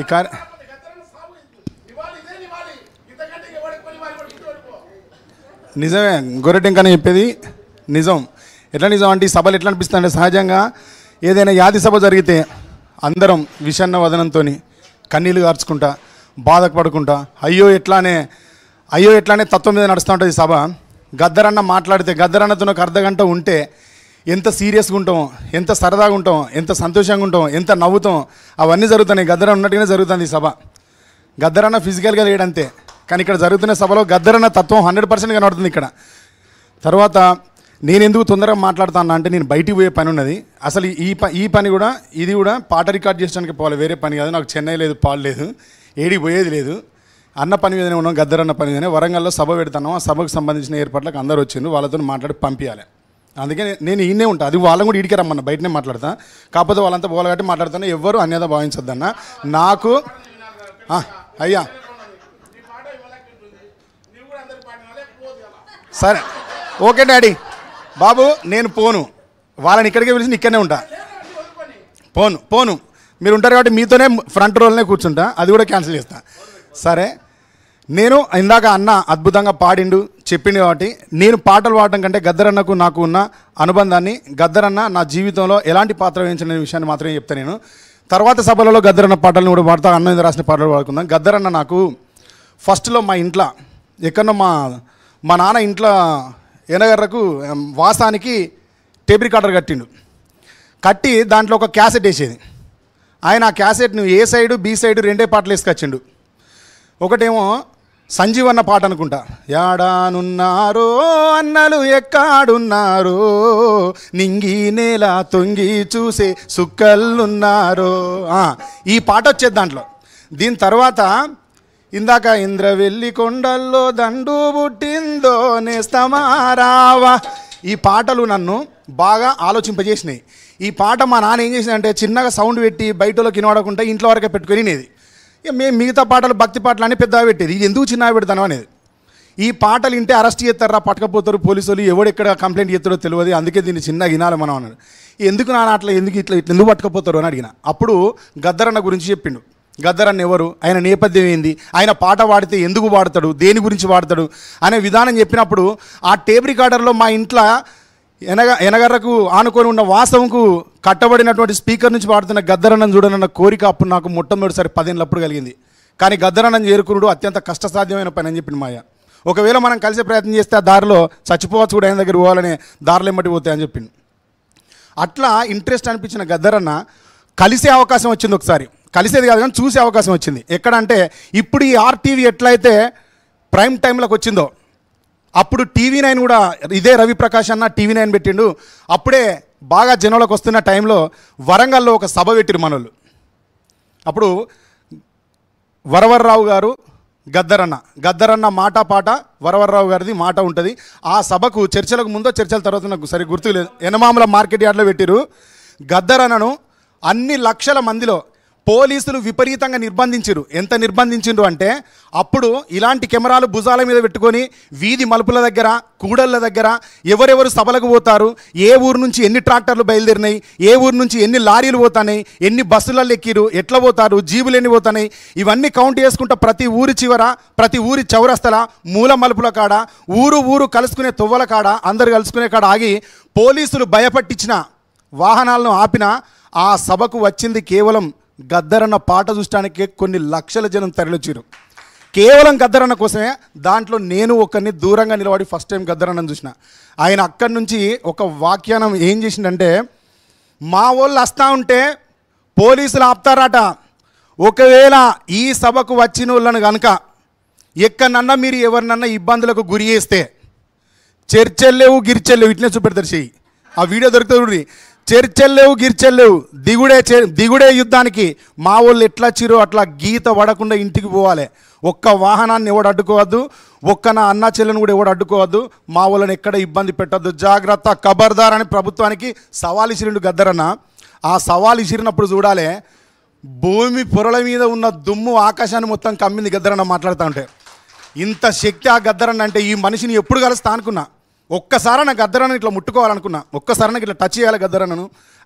ఈ కార్య నిజమే గొర్రెటెంకనే చెప్పేది నిజం ఎట్లా నిజం అంటే ఈ సభలు ఎట్లా అనిపిస్తుందంటే సహజంగా ఏదైనా యాది సభ జరిగితే అందరం విషన్న వదనంతో కన్నీళ్ళు గార్చుకుంటా బాధకు పడుకుంటా అయ్యో ఎట్లానే అయ్యో ఎట్లానే తత్వం మీద నడుస్తూ ఉంటుంది సభ గద్దరన్న మాట్లాడితే గద్దరన్నతో ఒక అర్ధగంట ఉంటే ఎంత సీరియస్గా ఉంటాం ఎంత సరదాగా ఉంటాం ఎంత సంతోషంగా ఉంటాం ఎంత నవ్వుతాం అవన్నీ జరుగుతున్నాయి గద్దర ఉన్నట్టుగానే జరుగుతుంది ఈ సభ గద్దరన్న ఫిజికల్గా లేడంతే కానీ ఇక్కడ జరుగుతున్న సభలో గద్దరన్న తత్వం హండ్రెడ్ పర్సెంట్ కనబడుతుంది ఇక్కడ తర్వాత నేను ఎందుకు తొందరగా మాట్లాడుతాను అంటే నేను బయటికి పోయే పని ఉన్నది అసలు ఈ ప ఈ పని కూడా ఇది కూడా పాట రికార్డ్ చేసడానికి పోవాలి వేరే పని కాదు నాకు చెన్నై లేదు పాలు లేదు ఏడికి పోయేది లేదు అన్న పని మీదనే ఉన్నాం గద్దరన్న పని మీదనే వరంగల్లో సభ పెడతాను ఆ సభకు సంబంధించిన ఏర్పాట్లకు అందరూ వచ్చిండ్రు వాళ్ళతో మాట్లాడి పంపించాలి అందుకే నేను ఈయనే ఉంటా అది వాళ్ళని కూడా ఇడికి రమ్మన్న బయటనే మాట్లాడతాను కాకపోతే వాళ్ళంతా కాబట్టి మాట్లాడుతాను ఎవ్వరు అన్యత భావించొద్దన్న నాకు అయ్యా సరే ఓకే డాడీ బాబు నేను పోను వాళ్ళని ఇక్కడికే పిలిచి ఇక్కడనే ఉంటా పోను పోను మీరు ఉంటారు కాబట్టి మీతోనే ఫ్రంట్ రోల్నే కూర్చుంటా అది కూడా క్యాన్సిల్ చేస్తాను సరే నేను ఇందాక అన్న అద్భుతంగా పాడిండు చెప్పిండు కాబట్టి నేను పాటలు పాడటం కంటే గద్దరన్నకు నాకు ఉన్న అనుబంధాన్ని గద్దరన్న నా జీవితంలో ఎలాంటి పాత్ర వహించిన విషయాన్ని మాత్రమే చెప్తాను నేను తర్వాత సభలలో గద్దరన్న పాటలను కూడా పాడతా అన్న రాసిన పాటలు పాడుకుందాం గద్దరన్న నాకు ఫస్ట్లో మా ఇంట్లో ఎక్కడో మా మా నాన్న ఇంట్లో ఎనగర్రకు వాసానికి టేబ్రి కాటర్ కట్టిండు కట్టి దాంట్లో ఒక క్యాసెట్ వేసేది ఆయన ఆ నువ్వు ఏ సైడు బి సైడు రెండే పాటలు వేసుకొచ్చిండు ఒకటేమో సంజీవ్ అన్న పాట అనుకుంటా ఏడానున్నారో అన్నలు ఎక్కాడున్నారో నింగి నేల తొంగి చూసే సుక్కలున్నారో ఈ పాట వచ్చేది దాంట్లో దీని తర్వాత ఇందాక వెళ్ళి కొండల్లో దండు పుట్టిందో నేస్తమారావా ఈ పాటలు నన్ను బాగా ఆలోచింపజేసినాయి ఈ పాట మా నాన్న ఏం చేసిందంటే చిన్నగా సౌండ్ పెట్టి బయటలోకి వినవడకుండా ఇంట్లో వరకే పెట్టుకుని నేది ఇక మేము మిగతా పాటలు భక్తి పాటలు అని పెద్ద పెట్టేది ఇది ఎందుకు చిన్న పెడతాను అనేది ఈ పాటలు వింటే అరెస్ట్ చేస్తారా పట్టకపోతారు పోలీసులు ఎవడెక్కడ కంప్లైంట్ చేస్తారో తెలియదు అందుకే దీన్ని చిన్న వినాలి మనం అన్నాడు ఎందుకు నాన్న అట్లా ఎందుకు ఇట్లా ఇట్లా ఎందుకు పట్టుకపోతారు అని అడిగిన అప్పుడు గద్దరన్న గురించి చెప్పిండు గద్దరన్న ఎవరు ఆయన నేపథ్యం ఏంది ఆయన పాట పాడితే ఎందుకు వాడతాడు దేని గురించి పాడతాడు అనే విధానం చెప్పినప్పుడు ఆ టేప్ రికార్డర్లో మా ఇంట్లో ఎనగ ఎనగర్రకు ఆనుకొని ఉన్న వాస్తవంకు కట్టబడినటువంటి స్పీకర్ నుంచి పాడుతున్న గద్దరన్నం చూడనన్న కోరిక అప్పుడు నాకు మొట్టమొదటిసారి పదేళ్ళప్పుడు కలిగింది కానీ గద్దరన్నం చేరుకునుడు అత్యంత కష్టసాధ్యమైన పని అని చెప్పిన మాయ ఒకవేళ మనం కలిసే ప్రయత్నం చేస్తే ఆ దారిలో చచ్చిపోవచ్చు కూడా ఆయన దగ్గర పోవాలనే దారిలో ఎమ్మటి పోతాయని చెప్పింది అట్లా ఇంట్రెస్ట్ అనిపించిన గద్దరన్న కలిసే అవకాశం వచ్చింది ఒకసారి కలిసేది కాదు కానీ చూసే అవకాశం వచ్చింది ఎక్కడంటే ఇప్పుడు ఈ ఆర్టీవీ ఎట్లయితే ప్రైమ్ టైంలోకి వచ్చిందో అప్పుడు టీవీ నైన్ కూడా ఇదే రవిప్రకాష్ అన్న టీవీ నైన్ పెట్టిండు అప్పుడే బాగా జనంలోకి వస్తున్న టైంలో వరంగల్లో ఒక సభ పెట్టిరు మనోళ్ళు అప్పుడు వరవర్రావు గారు గద్దరన్న గద్దరన్న మాట పాట వరవర్రావు గారిది మాట ఉంటుంది ఆ సభకు చర్చలకు ముందో చర్చల తర్వాత నాకు సరి గుర్తులేదు ఎనమామల మార్కెట్ యార్డ్లో పెట్టిరు గద్దరన్నను అన్ని లక్షల మందిలో పోలీసులు విపరీతంగా నిర్బంధించారు ఎంత నిర్బంధించిండ్రు అంటే అప్పుడు ఇలాంటి కెమెరాలు భుజాల మీద పెట్టుకొని వీధి మలుపుల దగ్గర కూడళ్ళ దగ్గర ఎవరెవరు సభలకు పోతారు ఏ ఊరు నుంచి ఎన్ని ట్రాక్టర్లు బయలుదేరినాయి ఏ ఊరు నుంచి ఎన్ని లారీలు పోతాయి ఎన్ని బస్సులలో ఎక్కిరు ఎట్లా పోతారు జీబులు ఎన్ని పోతున్నాయి ఇవన్నీ కౌంట్ చేసుకుంటా ప్రతి ఊరి చివర ప్రతి ఊరి చౌరస్తల మూల మలుపుల కాడ ఊరు ఊరు కలుసుకునే తువ్వల కాడ అందరు కలుసుకునే కాడ ఆగి పోలీసులు భయపట్టించిన వాహనాలను ఆపిన ఆ సభకు వచ్చింది కేవలం గద్దరన్న పాట చూడటానికి కొన్ని లక్షల జనం తరలిచ్చారు కేవలం గద్దరన్న కోసమే దాంట్లో నేను ఒకరిని దూరంగా నిలబడి ఫస్ట్ టైం గద్దరన్నను చూసిన ఆయన అక్కడి నుంచి ఒక వాఖ్యానం ఏం చేసిందంటే మా వాళ్ళు వస్తూ ఉంటే పోలీసులు ఆపుతారట ఒకవేళ ఈ సభకు వచ్చిన వాళ్ళను కనుక ఎక్కడన్నా మీరు ఎవరినన్నా ఇబ్బందులకు గురి చేస్తే చర్చలు గిరిచెల్లేవు గిరిచెలు ఇట్లే చూపెడతారు చెయ్యి ఆ వీడియో దొరుకుతుంది చర్చల్లేవు గిర్చెల్లేవు దిగుడే చే దిగుడే యుద్ధానికి మా వాళ్ళు ఎట్లా చిరు అట్లా గీత పడకుండా ఇంటికి పోవాలి ఒక్క వాహనాన్ని ఎవడు అడ్డుకోవద్దు ఒక్క నా అన్న చెల్లెను కూడా ఎవడు అడ్డుకోవద్దు మా వాళ్ళని ఎక్కడ ఇబ్బంది పెట్టద్దు జాగ్రత్త కబర్దార్ అని ప్రభుత్వానికి సవాలు ఇసిరిండు గద్దరన్న ఆ సవాలు ఇసిరినప్పుడు చూడాలి భూమి పొరల మీద ఉన్న దుమ్ము ఆకాశాన్ని మొత్తం కమ్మింది గద్దరన్న మాట్లాడుతూ ఉంటే ఇంత శక్తి ఆ గద్దరన్న అంటే ఈ మనిషిని ఎప్పుడు కలుస్తా అనుకున్నా ఒక్కసారా నా గద్దరని ఇట్లా ముట్టుకోవాలనుకున్నా ఒక్కసారి నాకు ఇట్లా టచ్ చేయాలి గద్దరనను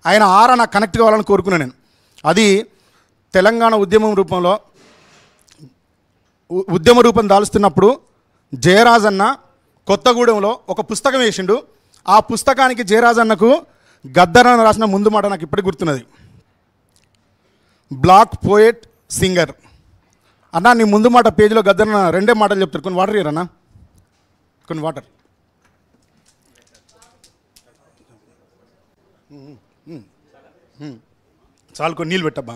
ఆయన ఆరా నాకు కనెక్ట్ కావాలని కోరుకున్నాను నేను అది తెలంగాణ ఉద్యమం రూపంలో ఉద్యమ రూపం జయరాజ్ జయరాజన్న కొత్తగూడెంలో ఒక పుస్తకం వేసిండు ఆ పుస్తకానికి జయరాజన్నకు గద్దరన్న రాసిన ముందు మాట నాకు ఇప్పటికి గుర్తున్నది బ్లాక్ పోయెట్ సింగర్ అన్న నీ ముందు మాట పేజీలో గద్దరన్న రెండే మాటలు చెప్తారు కొన్ని వాటర్ ఇయరన్నా కొన్ని వాటర్ చాలు కొన్ని నీళ్ళు పెట్టమ్మా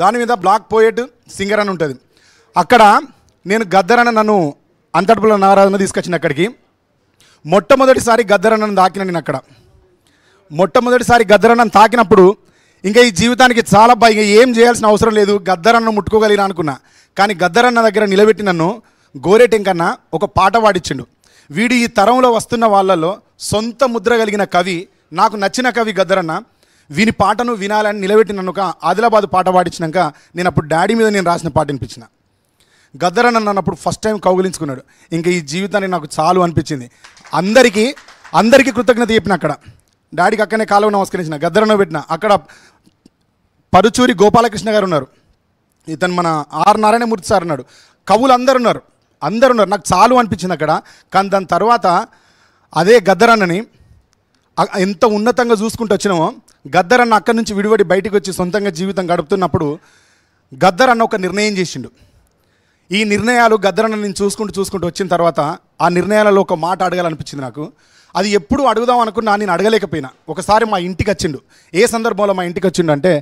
దాని మీద బ్లాక్ పోయేట్ సింగర్ అని ఉంటుంది అక్కడ నేను గద్దరన్న నన్ను అంతటిపుల నారాధన తీసుకొచ్చిన అక్కడికి మొట్టమొదటిసారి గద్దరన్నను తాకిన నేను అక్కడ మొట్టమొదటిసారి గద్దరన్నను తాకినప్పుడు ఇంకా ఈ జీవితానికి చాలా బాగా ఏం చేయాల్సిన అవసరం లేదు గద్దరన్న ముట్టుకోగలిగిన అనుకున్నా కానీ గద్దరన్న దగ్గర నిలబెట్టి నన్ను గోరేటెంకన్నా ఒక పాట పాడిచ్చిండు వీడు ఈ తరంలో వస్తున్న వాళ్ళలో సొంత ముద్ర కలిగిన కవి నాకు నచ్చిన కవి గద్దరన్న వీని పాటను వినాలని నిలబెట్టినక ఆదిలాబాద్ పాట పాడించినాక నేను అప్పుడు డాడీ మీద నేను రాసిన పాట వినిపించిన గద్దర నన్ను అప్పుడు ఫస్ట్ టైం కౌగిలించుకున్నాడు ఇంకా ఈ జీవితాన్ని నాకు చాలు అనిపించింది అందరికీ అందరికీ కృతజ్ఞత చెప్పిన అక్కడ డాడీకి అక్కనే కాలువ నమస్కరించిన గద్దరను పెట్టిన అక్కడ పరుచూరి గోపాలకృష్ణ గారు ఉన్నారు ఇతను మన ఆర్ నారాయణమూర్తి సార్ ఉన్నాడు కవులు అందరు ఉన్నారు అందరు ఉన్నారు నాకు చాలు అనిపించింది అక్కడ కానీ దాని తర్వాత అదే గద్దరన్నని ఎంత ఉన్నతంగా చూసుకుంటూ వచ్చినామో గద్దర్ అన్న అక్కడి నుంచి విడివడి బయటకు వచ్చి సొంతంగా జీవితం గడుపుతున్నప్పుడు గద్దర్ అన్న ఒక నిర్ణయం చేసిండు ఈ నిర్ణయాలు గద్దర్ అన్న నేను చూసుకుంటూ చూసుకుంటూ వచ్చిన తర్వాత ఆ నిర్ణయాలలో ఒక మాట అడగాలనిపించింది నాకు అది ఎప్పుడు అడుగుదాం అనుకున్నా నేను అడగలేకపోయినా ఒకసారి మా ఇంటికి వచ్చిండు ఏ సందర్భంలో మా ఇంటికి వచ్చిండు అంటే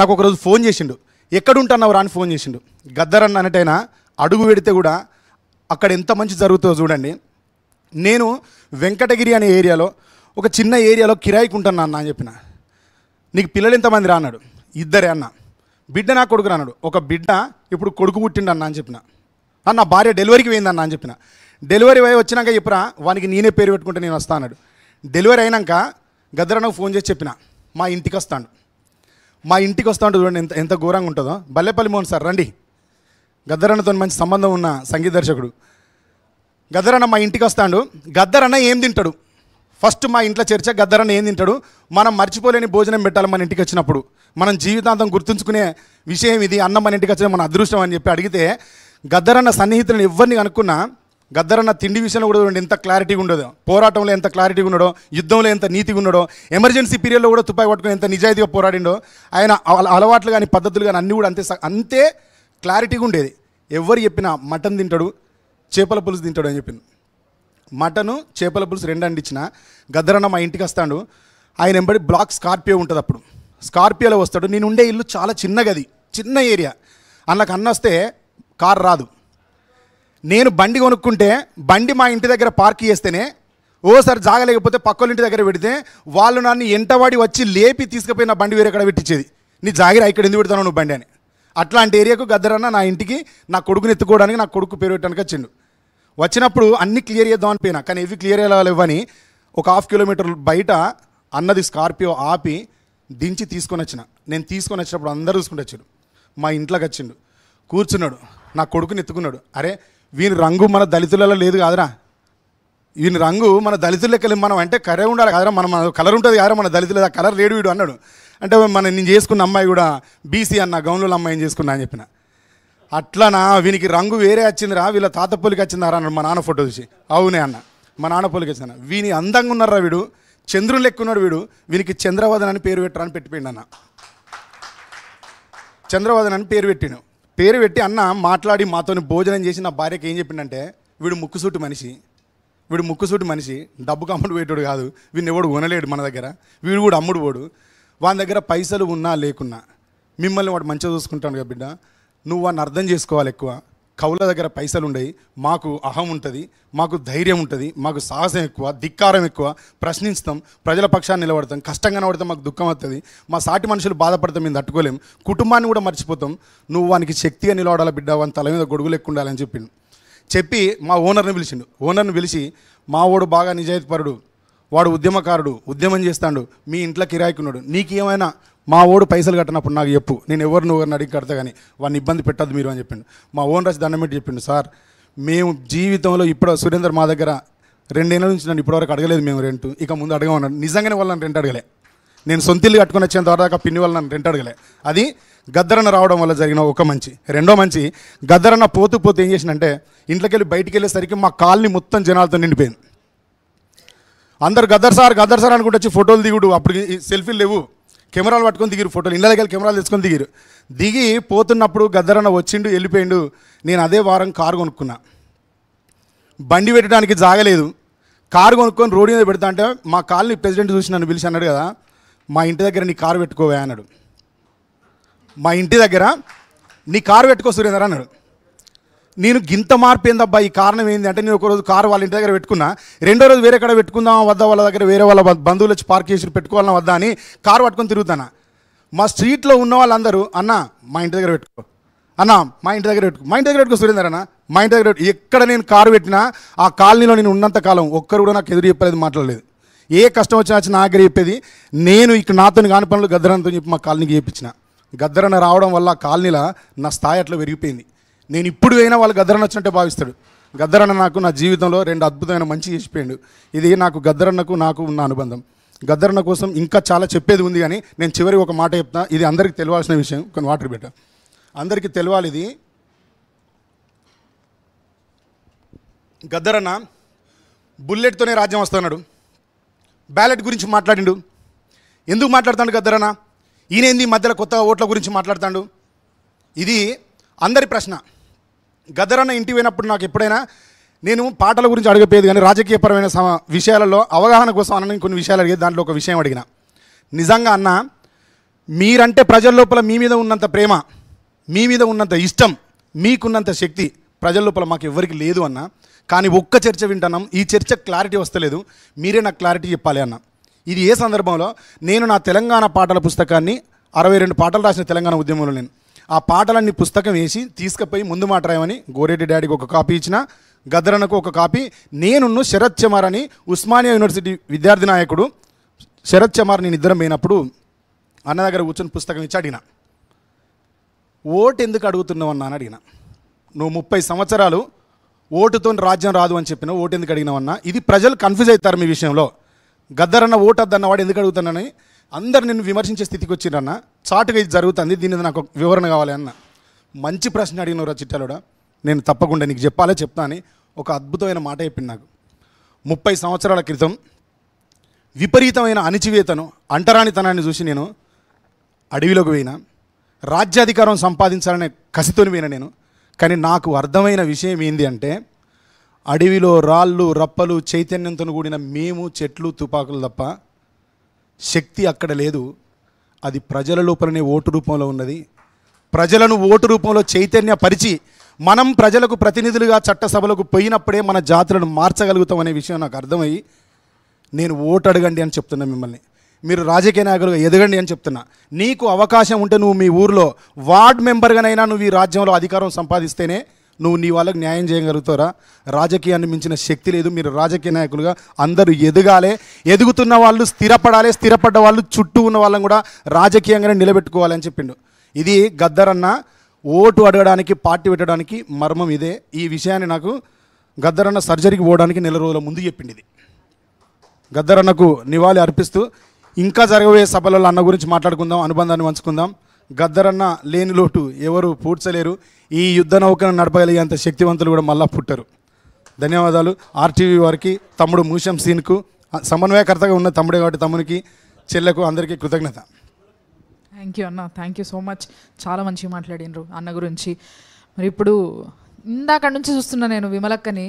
నాకు ఒకరోజు ఫోన్ చేసిండు ఎక్కడుంటున్నావు రాని ఫోన్ చేసిండు గద్దర్ అన్న అడుగు పెడితే కూడా అక్కడ ఎంత మంచి జరుగుతుందో చూడండి నేను వెంకటగిరి అనే ఏరియాలో ఒక చిన్న ఏరియాలో కిరాయికి ఉంటాను అన్న అని చెప్పిన నీకు పిల్లలు ఎంతమంది రాన్నాడు ఇద్దరే అన్న బిడ్డ నా కొడుకు రాన్నాడు ఒక బిడ్డ ఇప్పుడు కొడుకు పుట్టిండు అన్న అని చెప్పిన అన్న భార్య డెలివరీకి అన్న అని చెప్పిన డెలివరీ అయ్యి వచ్చినాక చెప్పిన వానికి నేనే పేరు పెట్టుకుంటే నేను వస్తా అన్నాడు డెలివరీ అయినాక గద్దరనకు ఫోన్ చేసి చెప్పిన మా ఇంటికి వస్తాడు మా ఇంటికి వస్తాడు చూడండి ఎంత ఎంత ఘోరంగా ఉంటుందో బల్లెపల్లి మోహన్ సార్ రండి గద్దరన్నతో మంచి సంబంధం ఉన్న సంగీత దర్శకుడు గద్దరన్న మా ఇంటికి వస్తాడు గద్దరన్న ఏం తింటాడు ఫస్ట్ మా ఇంట్లో చర్చ గద్దరని ఏం తింటాడు మనం మర్చిపోలేని భోజనం పెట్టాలి మన ఇంటికి వచ్చినప్పుడు మనం జీవితాంతం గుర్తుంచుకునే విషయం ఇది అన్నం మన ఇంటికి వచ్చిన మన అదృష్టం అని చెప్పి అడిగితే గద్దరన్న సన్నిహితులను ఎవరిని కనుక్కున్నా గద్దరన్న తిండి విషయంలో కూడా ఎంత క్లారిటీగా ఉండదు పోరాటంలో ఎంత క్లారిటీగా ఉండడో యుద్ధంలో ఎంత నీతిగా ఉండడో ఎమర్జెన్సీ పీరియడ్లో కూడా తుపాయి పట్టుకుని ఎంత నిజాయితీగా పోరాడిండో ఆయన అలవాట్లు కానీ పద్ధతులు కానీ అన్నీ కూడా అంతే అంతే క్లారిటీగా ఉండేది ఎవరు చెప్పినా మటన్ తింటాడు చేపల పులుసు తింటాడు అని చెప్పింది మటను చేపల పులుసు రెండు అండిచ్చిన గద్దరన్న మా ఇంటికి వస్తాడు ఆయన వెంబడి బ్లాక్ స్కార్పియో ఉంటుంది అప్పుడు స్కార్పియోలో వస్తాడు నేను ఉండే ఇల్లు చాలా చిన్న గది చిన్న ఏరియా అన్నకు అన్న వస్తే కార్ రాదు నేను బండి కొనుక్కుంటే బండి మా ఇంటి దగ్గర పార్క్ చేస్తేనే ఓసారి జాగలేకపోతే పక్కల ఇంటి దగ్గర పెడితే వాళ్ళు నన్ను ఎంటవాడి వచ్చి లేపి తీసుకుపోయిన బండి వేరే ఎక్కడ పెట్టించేది నీ జాగిర ఇక్కడ ఎందుకు పెడతాను నువ్వు బండి అని అట్లాంటి ఏరియాకు గద్దరన్న నా ఇంటికి నా కొడుకుని ఎత్తుకోవడానికి నా కొడుకు పేరు పెట్టడానికి వచ్చిండు వచ్చినప్పుడు అన్ని క్లియర్ చేద్దాం అనిపోయినా కానీ ఏవి క్లియర్ ఇవ్వని ఒక హాఫ్ కిలోమీటర్ బయట అన్నది స్కార్పియో ఆపి దించి తీసుకొని వచ్చిన నేను తీసుకొని వచ్చినప్పుడు అందరూ చూసుకుంటూ వచ్చాడు మా ఇంట్లోకి వచ్చిండు కూర్చున్నాడు నా కొడుకుని ఎత్తుకున్నాడు అరే వీని రంగు మన దళితులలో లేదు కాదురా వీని రంగు మన దళితులకి మనం అంటే కరే ఉండాలి కదరా మన కలర్ ఉంటుంది కదరా మన దళితులు ఆ కలర్ లేడు వీడు అన్నాడు అంటే మన నేను చేసుకున్న అమ్మాయి కూడా బీసీ అన్న గౌన్లో అమ్మాయి చేసుకున్నా అని చెప్పిన అట్లనా వీనికి రంగు వేరే వచ్చిందిరా వీళ్ళ తాత పొలికి వచ్చిందారా అన్నాడు మా నాన్న ఫోటో చూసి అవునే అన్న మా నాన్న పొలికి వచ్చిందన్న వీని అందంగా ఉన్నారా వీడు చంద్రుని లెక్కున్నాడు వీడు వీనికి చంద్రవదన్ అని పేరు పెట్టరా అని అన్న చంద్రవదన్ అని పేరు పెట్టిను పేరు పెట్టి అన్న మాట్లాడి మాతోని భోజనం చేసి నా భార్యకి ఏం చెప్పిండంటే వీడు ముక్కుసూటి మనిషి వీడు ముక్కుసూటి మనిషి డబ్బుకు అమ్ముడు పెట్టాడు కాదు వీడిని ఎవడు కొనలేడు మన దగ్గర వీడు కూడా అమ్ముడు పోడు వాని దగ్గర పైసలు ఉన్నా లేకున్నా మిమ్మల్ని వాడు మంచిగా చూసుకుంటాడు కదా బిడ్డ నువ్వు అని అర్థం చేసుకోవాలి ఎక్కువ కవుల దగ్గర పైసలు ఉండయి మాకు అహం ఉంటుంది మాకు ధైర్యం ఉంటుంది మాకు సాహసం ఎక్కువ ధిక్కారం ఎక్కువ ప్రశ్నిస్తాం ప్రజల పక్షాన్ని నిలబడతాం కష్టంగా నిలబడితే మాకు దుఃఖం వస్తుంది మా సాటి మనుషులు బాధపడతాం మేము తట్టుకోలేం కుటుంబాన్ని కూడా మర్చిపోతాం నువ్వు వానికి శక్తిగా నిలబడాలి బిడ్డ వాని తల మీద గొడుగులు ఎక్కువ ఉండాలని చెప్పిండు చెప్పి మా ఓనర్ని పిలిచిండు ఓనర్ని పిలిచి మా ఓడు బాగా నిజాయితీపరుడు వాడు ఉద్యమకారుడు ఉద్యమం చేస్తాడు మీ ఇంట్లో కిరాయికున్నాడు నీకు ఏమైనా మా ఓడు పైసలు కట్టినప్పుడు నాకు చెప్పు నేను ఎవరు నువ్వు అడిగి కడతా కానీ వాడిని ఇబ్బంది పెట్టద్దు మీరు అని చెప్పిండు మా ఓన్ రాసి దండం పెట్టి చెప్పిండు సార్ మేము జీవితంలో ఇప్పుడు సురేందర్ మా దగ్గర రెండేళ్ళ నుంచి నన్ను ఇప్పటివరకు అడగలేదు మేము రెంట్ ఇక ముందు అడగమన్నాడు నిజంగానే వాళ్ళని రెంట్ అడగలే నేను సొంత ఇల్లు కట్టుకుని వచ్చేంత వరకు పిన్ని వల్ల నన్ను రెంట్ అడగలే అది గద్దరన్న రావడం వల్ల జరిగిన ఒక మంచి రెండో మంచి గద్దరన్న పోతూ పోతూ ఏం చేసిందంటే ఇంట్లోకి వెళ్ళి బయటికి వెళ్ళేసరికి మా కాలనీ మొత్తం జనాలతో నిండిపోయింది అందరు గద్దర్ సార్ గద్దర్ సార్ అనుకుంటే వచ్చి ఫోటోలు దిగుడు అప్పుడు సెల్ఫీలు లేవు కెమెరాలు పట్టుకొని దిగిరు ఫోటోలు ఇళ్ళ దగ్గర కెమెరాలు తీసుకొని దిగిరు దిగి పోతున్నప్పుడు గద్దరన్న వచ్చిండు వెళ్ళిపోయిండు నేను అదే వారం కారు కొనుక్కున్నా బండి పెట్టడానికి జాగలేదు కారు కొనుక్కొని రోడ్డు మీద పెడతా అంటే మా కాలనీ ప్రెసిడెంట్ చూసి నన్ను పిలిచి అన్నాడు కదా మా ఇంటి దగ్గర నీ కారు పెట్టుకోవే అన్నాడు మా ఇంటి దగ్గర నీ కారు పెట్టుకో సురేందర్ అన్నాడు నేను గింత మార్పు ఈ కారణం ఏంది అంటే నేను ఒకరోజు కారు వాళ్ళ ఇంటి దగ్గర పెట్టుకున్నా రెండో రోజు వేరే కడ పెట్టుకుందాం వద్దా వాళ్ళ దగ్గర వేరే వాళ్ళ బంధువులు వచ్చి పార్క్ చేసి పెట్టుకోవాలన్నా వద్దా అని కారు పట్టుకొని తిరుగుతానా మా స్ట్రీట్లో ఉన్న వాళ్ళందరూ అన్న మా ఇంటి దగ్గర పెట్టుకో అన్న మా ఇంటి దగ్గర పెట్టుకో మా ఇంటి దగ్గర పెట్టుకో సురేందర్ అన్న మా ఇంటి దగ్గర ఎక్కడ నేను కారు పెట్టినా ఆ కాలనీలో నేను ఉన్నంత కాలం ఒక్కరు కూడా నాకు ఎదురు చెప్పలేదు మాట్లాడలేదు ఏ కష్టం వచ్చినా వచ్చి నా దగ్గర చెప్పేది నేను ఇక్కడ నాతో కాని పనులు గద్దరంతో చెప్పి మా కాలనీకి చేయించిన గద్దరన రావడం వల్ల కాలనీల నా స్థాయి అట్లా పెరిగిపోయింది నేను ఇప్పుడు అయినా వాళ్ళు గద్దరన్న వచ్చినట్టే భావిస్తాడు గద్దరన్న నాకు నా జీవితంలో రెండు అద్భుతమైన మంచి చేసిపోయాడు ఇది నాకు గద్దరన్నకు నాకు ఉన్న అనుబంధం గద్దరన్న కోసం ఇంకా చాలా చెప్పేది ఉంది కానీ నేను చివరి ఒక మాట చెప్తా ఇది అందరికీ తెలియాల్సిన విషయం కొన్ని వాటర్ పెట్ట అందరికీ తెలియాలి ఇది గద్దరన్న బుల్లెట్తోనే రాజ్యం వస్తున్నాడు బ్యాలెట్ గురించి మాట్లాడిండు ఎందుకు మాట్లాడతాడు గద్దరన్న ఈ మధ్యలో కొత్త ఓట్ల గురించి మాట్లాడతాడు ఇది అందరి ప్రశ్న గదరన్న ఇంటి పోయినప్పుడు నాకు ఎప్పుడైనా నేను పాటల గురించి అడగపోయేది కానీ రాజకీయపరమైన సమ విషయాలలో అవగాహన కోసం అన్న కొన్ని విషయాలు అడిగేది దాంట్లో ఒక విషయం అడిగిన నిజంగా అన్న మీరంటే ప్రజల లోపల మీ మీద ఉన్నంత ప్రేమ మీ మీద ఉన్నంత ఇష్టం మీకున్నంత శక్తి ప్రజల లోపల మాకు ఎవరికి లేదు అన్న కానీ ఒక్క చర్చ వింటున్నాం ఈ చర్చ క్లారిటీ వస్తలేదు మీరే నాకు క్లారిటీ చెప్పాలి అన్న ఇది ఏ సందర్భంలో నేను నా తెలంగాణ పాటల పుస్తకాన్ని అరవై రెండు పాటలు రాసిన తెలంగాణ ఉద్యమంలో నేను ఆ పాటలన్నీ పుస్తకం వేసి తీసుకుపోయి ముందు మాట రాయమని గోరెడ్డి డాడీకి ఒక కాపీ ఇచ్చిన గద్రనకు ఒక కాపీ నేను శరత్ చమార్ అని ఉస్మానియా యూనివర్సిటీ విద్యార్థి నాయకుడు శరత్ చమార్ నేను ఇద్దరం పోయినప్పుడు అన్న దగ్గర కూర్చొని పుస్తకం ఇచ్చి అడిగిన ఓటు ఎందుకు అడుగుతున్నావు అన్నా అని అడిగిన నువ్వు ముప్పై సంవత్సరాలు ఓటుతో రాజ్యం రాదు అని చెప్పిన ఓటు ఎందుకు అడిగినావన్నా ఇది ప్రజలు కన్ఫ్యూజ్ అవుతారు మీ విషయంలో గద్దరన్న ఓటు వద్దన్నవాడు ఎందుకు అడుగుతున్నానని అందరు నిన్ను విమర్శించే స్థితికి వచ్చిరన్న చాటుగా ఇది జరుగుతుంది దీని నాకు వివరణ కావాలి అన్న మంచి ప్రశ్న అడిగినవరా చిట్టాలోడా నేను తప్పకుండా నీకు చెప్పాలే చెప్తాను ఒక అద్భుతమైన మాట చెప్పింది నాకు ముప్పై సంవత్సరాల క్రితం విపరీతమైన అణిచివేతను అంటరానితనాన్ని చూసి నేను అడవిలోకి పోయినా రాజ్యాధికారం సంపాదించాలనే కసితోని పోయినా నేను కానీ నాకు అర్థమైన విషయం ఏంది అంటే అడవిలో రాళ్ళు రప్పలు చైతన్యంతో కూడిన మేము చెట్లు తుపాకులు తప్ప శక్తి అక్కడ లేదు అది ప్రజల లోపలనే ఓటు రూపంలో ఉన్నది ప్రజలను ఓటు రూపంలో చైతన్యపరిచి మనం ప్రజలకు ప్రతినిధులుగా చట్టసభలకు పోయినప్పుడే మన జాతులను మార్చగలుగుతాం అనే విషయం నాకు అర్థమయ్యి నేను ఓటు అడగండి అని చెప్తున్నా మిమ్మల్ని మీరు రాజకీయ నాయకులుగా ఎదగండి అని చెప్తున్నా నీకు అవకాశం ఉంటే నువ్వు మీ ఊర్లో వార్డ్ మెంబర్గానైనా నువ్వు ఈ రాజ్యంలో అధికారం సంపాదిస్తేనే నువ్వు నీ వాళ్ళకి న్యాయం చేయగలుగుతారా రాజకీయాన్ని మించిన శక్తి లేదు మీరు రాజకీయ నాయకులుగా అందరూ ఎదగాలి ఎదుగుతున్న వాళ్ళు స్థిరపడాలి స్థిరపడ్డ వాళ్ళు చుట్టూ ఉన్న వాళ్ళని కూడా రాజకీయంగానే నిలబెట్టుకోవాలని చెప్పిండు ఇది గద్దరన్న ఓటు అడగడానికి పార్టీ పెట్టడానికి మర్మం ఇదే ఈ విషయాన్ని నాకు గద్దరన్న సర్జరీకి పోవడానికి నెల రోజుల ముందు చెప్పింది ఇది గద్దరన్నకు నివాళి అర్పిస్తూ ఇంకా జరగబోయే సభలలో అన్న గురించి మాట్లాడుకుందాం అనుబంధాన్ని పంచుకుందాం గద్దరన్న లేని లోటు ఎవరు పూడ్చలేరు ఈ యుద్ధ నౌకను నడపగలిగేంత శక్తివంతులు కూడా మళ్ళా పుట్టరు ధన్యవాదాలు ఆర్టీవీ వారికి తమ్ముడు మూషం సీన్కు సమన్వయకర్తగా ఉన్న తమ్ముడే కాబట్టి తమ్మునికి చెల్లెకు అందరికీ కృతజ్ఞత థ్యాంక్ యూ అన్న థ్యాంక్ యూ సో మచ్ చాలా మంచిగా మాట్లాడినరు అన్న గురించి మరి ఇప్పుడు ఇందాక నుంచి చూస్తున్నా నేను విమలక్కని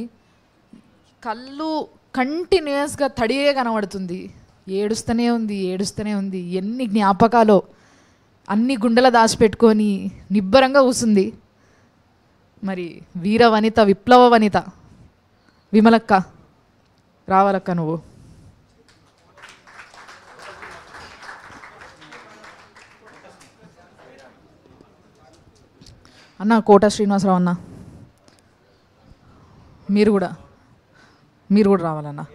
కళ్ళు కంటిన్యూస్గా తడియే కనబడుతుంది ఏడుస్తూనే ఉంది ఏడుస్తూనే ఉంది ఎన్ని జ్ఞాపకాలో అన్ని గుండెల దాచిపెట్టుకొని నిబ్బరంగా కూసుంది మరి వీర వనిత విప్లవ వనిత విమలక్క రావాలక్క నువ్వు అన్న కోట శ్రీనివాసరావు అన్న మీరు కూడా మీరు కూడా రావాలన్నా